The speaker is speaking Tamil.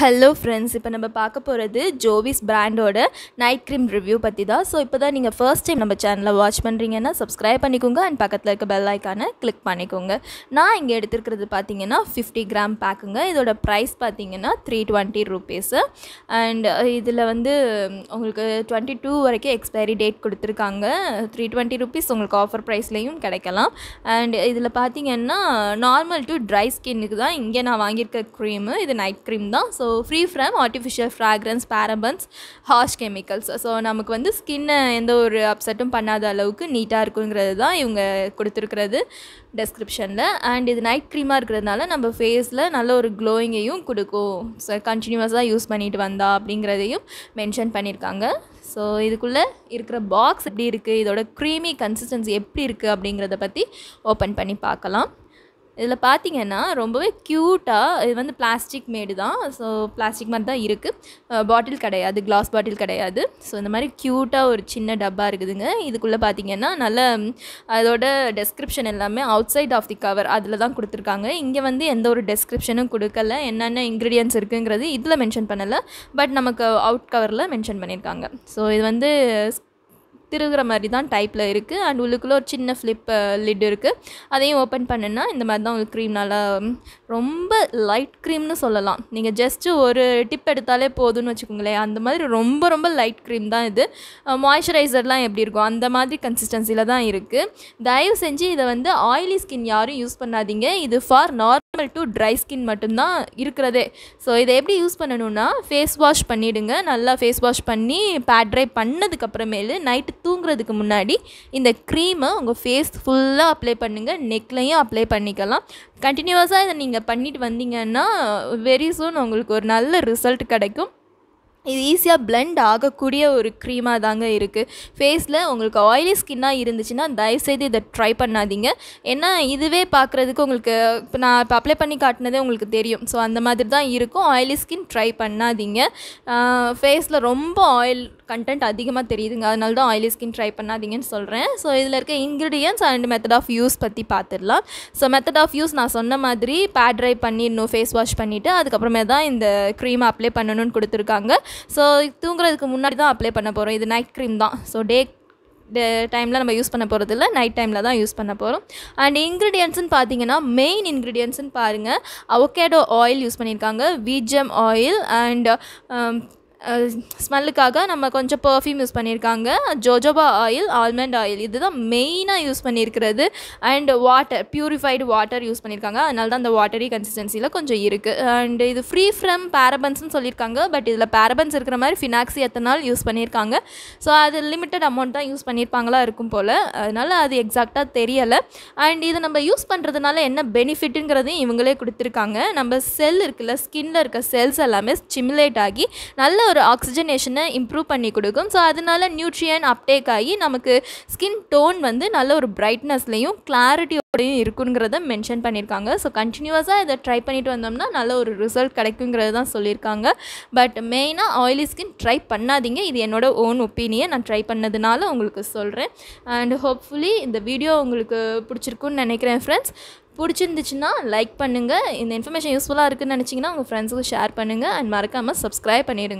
ஹலோ ஃப்ரெண்ட்ஸ் இப்போ நம்ம பார்க்க போகிறது ஜோவிஸ் பிராண்டோட நைட் க்ரீம் ரிவ்யூ பற்றி தான் ஸோ இப்போ தான் நீங்கள் ஃபர்ஸ்ட் டைம் நம்ம சேனலை வாட்ச் பண்ணுறீங்கன்னா சப்ஸ்கிரைப் பண்ணிக்கோங்க அண்ட் பக்கத்தில் இருக்க பெல் ஐக்கானை கிளிக் பண்ணிக்கோங்க நான் இங்கே எடுத்துருக்கிறது பார்த்தீங்கன்னா ஃபிஃப்டி கிராம் பேக்குங்க இதோட ப்ரைஸ் பார்த்தீங்கன்னா த்ரீ டுவெண்ட்டி ருபீஸு அண்ட் இதில் வந்து உங்களுக்கு டுவெண்ட்டி டூ வரைக்கும் எக்ஸ்பைரி டேட் கொடுத்துருக்காங்க த்ரீ டுவெண்ட்டி ருபீஸ் உங்களுக்கு ஆஃபர் ப்ரைஸ்லேயும் கிடைக்கலாம் அண்ட் இதில் பார்த்தீங்கன்னா நார்மல் டு ட்ரை ஸ்கின்னுக்கு தான் இங்கே நான் வாங்கியிருக்க க்ரீமு இது நைட் க்ரீம் தான் so free from artificial fragrance parabens harsh chemicals so நமக்கு வந்து ஸ்கின்னை எந்த ஒரு அப்செட்டும் பண்ணாத அளவுக்கு நீட்டாக இருக்குங்கிறது தான் இவங்க கொடுத்துருக்கிறது டெஸ்கிரிப்ஷனில் அண்ட் இது நைட் க்ரீமாக இருக்கிறதுனால நம்ம ஃபேஸில் நல்ல ஒரு க்ளோயிங்கையும் கொடுக்கும் ஸோ கண்டினியூஸாக யூஸ் பண்ணிட்டு வந்தா அப்படிங்கிறதையும் மென்ஷன் பண்ணியிருக்காங்க ஸோ இதுக்குள்ளே இருக்கிற பாக்ஸ் எப்படி இருக்குது இதோட க்ரீமி கன்சிஸ்டன்சி எப்படி இருக்குது அப்படிங்கிறத பற்றி ஓப்பன் பண்ணி பார்க்கலாம் இதில் பார்த்தீங்கன்னா ரொம்பவே க்யூட்டாக இது வந்து பிளாஸ்டிக் மேடு தான் ஸோ பிளாஸ்டிக் மாதிரி தான் இருக்குது பாட்டில் கிடையாது கிளாஸ் பாட்டில் கிடையாது ஸோ இந்த மாதிரி க்யூட்டாக ஒரு சின்ன டப்பா இருக்குதுங்க இதுக்குள்ளே பார்த்தீங்கன்னா நல்ல அதோட டெஸ்கிரிப்ஷன் எல்லாமே outside of the cover அதில் தான் கொடுத்துருக்காங்க இங்கே வந்து எந்த ஒரு டெஸ்கிரிப்ஷனும் கொடுக்கல என்னென்ன இன்க்ரீடியன்ஸ் இருக்குங்கிறது இதில் மென்ஷன் பண்ணலை பட் நமக்கு அவுட் கவரில் மென்ஷன் பண்ணியிருக்காங்க ஸோ இது வந்து திருகிற மாதிரி தான் டைப்பில் இருக்குது அண்ட் உள்ளுக்குள்ளே ஒரு சின்ன ஃப்ளிப் லிட் இருக்குது அதையும் ஓப்பன் பண்ணுன்னா இந்த மாதிரி தான் உங்களுக்கு க்ரீம் நல்லா ரொம்ப லைட் க்ரீம்னு சொல்லலாம் நீங்கள் ஜஸ்ட்டு ஒரு டிப் எடுத்தாலே போதும்னு வச்சுக்கோங்களேன் அந்த மாதிரி ரொம்ப ரொம்ப லைட் க்ரீம் தான் இது மாய்ஸ்சரைசர்லாம் எப்படி இருக்கும் அந்த மாதிரி கன்சிஸ்டன்சியில் தான் இருக்குது தயவு செஞ்சு இதை வந்து ஆயிலி ஸ்கின் யாரும் யூஸ் பண்ணாதீங்க இது for nor equal to dry skin மட்டும்தான் இருக்கிறதே ஸோ இதை எப்படி யூஸ் பண்ணணும்னா ஃபேஸ் வாஷ் பண்ணிவிடுங்க நல்லா ஃபேஸ் வாஷ் பண்ணி பேட் ட்ரை பண்ணதுக்கப்புறமேலு நைட்டு தூங்குறதுக்கு முன்னாடி இந்த க்ரீமை உங்கள் ஃபேஸ் ஃபுல்லாக அப்ளை பண்ணுங்கள் நெக்லையும் அப்ளை பண்ணிக்கலாம் கண்டினியூவஸாக இதை நீங்கள் பண்ணிட்டு வந்தீங்கன்னா வெரி சூன் உங்களுக்கு ஒரு நல்ல ரிசல்ட் கிடைக்கும் இது ஈஸியாக பிளெண்ட் ஆகக்கூடிய ஒரு க்ரீமாக தாங்க இருக்குது ஃபேஸில் உங்களுக்கு ஆயிலி ஸ்கின்னாக இருந்துச்சுன்னா தயவுசெய்து இதை ட்ரை பண்ணாதீங்க ஏன்னா இதுவே பார்க்குறதுக்கு உங்களுக்கு இப்போ நான் இப்போ அப்ளை பண்ணி காட்டினதே உங்களுக்கு தெரியும் ஸோ அந்த மாதிரி தான் இருக்கும் ஆயிலி ஸ்கின் ட்ரை பண்ணாதீங்க ஃபேஸில் ரொம்ப ஆயில் கண்டென்ட் அதிகமாக தெரியுதுங்க அதனால தான் ஆயிலி ஸ்கின் ட்ரை பண்ணாதீங்கன்னு சொல்கிறேன் ஸோ இதில் இருக்க ingredients and method of use பற்றி பார்த்துடலாம் ஸோ மெத்தட் ஆஃப் யூஸ் நான் சொன்ன மாதிரி பேட் ட்ரை பண்ணிடணும் ஃபேஸ் வாஷ் பண்ணிவிட்டு அதுக்கப்புறமே தான் இந்த க்ரீம் அப்ளை பண்ணணும்னு கொடுத்துருக்காங்க ஸோ தூங்குறதுக்கு முன்னாடி தான் அப்ளை பண்ண போகிறோம் இது நைட் க்ரீம் தான் ஸோ டே டே டைமில் நம்ம யூஸ் பண்ண போகிறது இல்லை நைட் டைமில் தான் யூஸ் பண்ண போகிறோம் அண்ட் இன்க்ரீடியன்ஸ்னு பார்த்தீங்கன்னா மெயின் இன்க்ரீடியன்ஸ்னு பாருங்கள் அவகேடோ ஆயில் யூஸ் பண்ணியிருக்காங்க வீஜம் ஆயில் அண்ட் ஸ்மெல்லுக்காக நம்ம கொஞ்சம் பர்ஃப்யூம் யூஸ் பண்ணியிருக்காங்க ஜோஜோபா ஆயில் ஆல்மண்ட் ஆயில் இதுதான் மெயினாக யூஸ் பண்ணியிருக்கிறது and water purified water use பண்ணியிருக்காங்க அதனால தான் அந்த வாட்டரி கன்சிஸ்டன்சியில் கொஞ்சம் இருக்குது அண்ட் இது ஃப்ரீ ஃப்ரம் பேரபன்ஸ்னு சொல்லியிருக்காங்க பட் இதில் பேரபன்ஸ் இருக்கிற மாதிரி ஃபினாக்ஸி எத்தனால் யூஸ் பண்ணியிருக்காங்க ஸோ அது லிமிட்டட் அமௌண்ட் தான் யூஸ் பண்ணியிருப்பாங்களா இருக்கும் போல் அதனால் அது எக்ஸாக்டாக தெரியலை அண்ட் இதை நம்ம யூஸ் பண்ணுறதுனால என்ன பெனிஃபிட்டுங்கிறதையும் இவங்களே கொடுத்துருக்காங்க நம்ம செல் இருக்குல்ல ஸ்கின்னில் இருக்க செல்ஸ் எல்லாமே ஸ்டிமுலேட் ஆகி நல்ல ஒரு ஆக்சிஜனேஷனை இம்ப்ரூவ் பண்ணி கொடுக்கும் ஸோ அதனால் நியூட்ரியன் அப்டேக் ஆகி நமக்கு ஸ்கின் டோன் வந்து நல்ல ஒரு பிரைட்னஸ்லேயும் கிளாரிட்டியோடையும் இருக்குங்கிறத மென்ஷன் பண்ணியிருக்காங்க ஸோ கண்டினியூவஸாக இதை ட்ரை பண்ணிட்டு வந்தோம்னா நல்ல ஒரு ரிசல்ட் கிடைக்குங்கிறது தான் சொல்லியிருக்காங்க பட் மெயினாக ஆயிலி ஸ்கின் ட்ரை பண்ணாதீங்க இது என்னோடய ஓன் ஒப்பீனியை நான் ட்ரை பண்ணதுனால உங்களுக்கு சொல்கிறேன் அண்ட் ஹோப்ஃபுல்லி இந்த வீடியோ உங்களுக்கு பிடிச்சிருக்குன்னு நினைக்கிறேன் ஃப்ரெண்ட்ஸ் பிடிச்சிருந்துச்சுன்னா லைக் பண்ணுங்கள் இந்த இன்ஃபர்மேஷன் யூஸ்ஃபுல்லாக இருக்குதுன்னு நினச்சிங்கன்னா உங்கள் ஃப்ரெண்ட்ஸுக்கு ஷேர் பண்ணுங்கள் அண்ட் மறக்காமல் சப்ஸ்கிரைப் பண்ணிடுங்க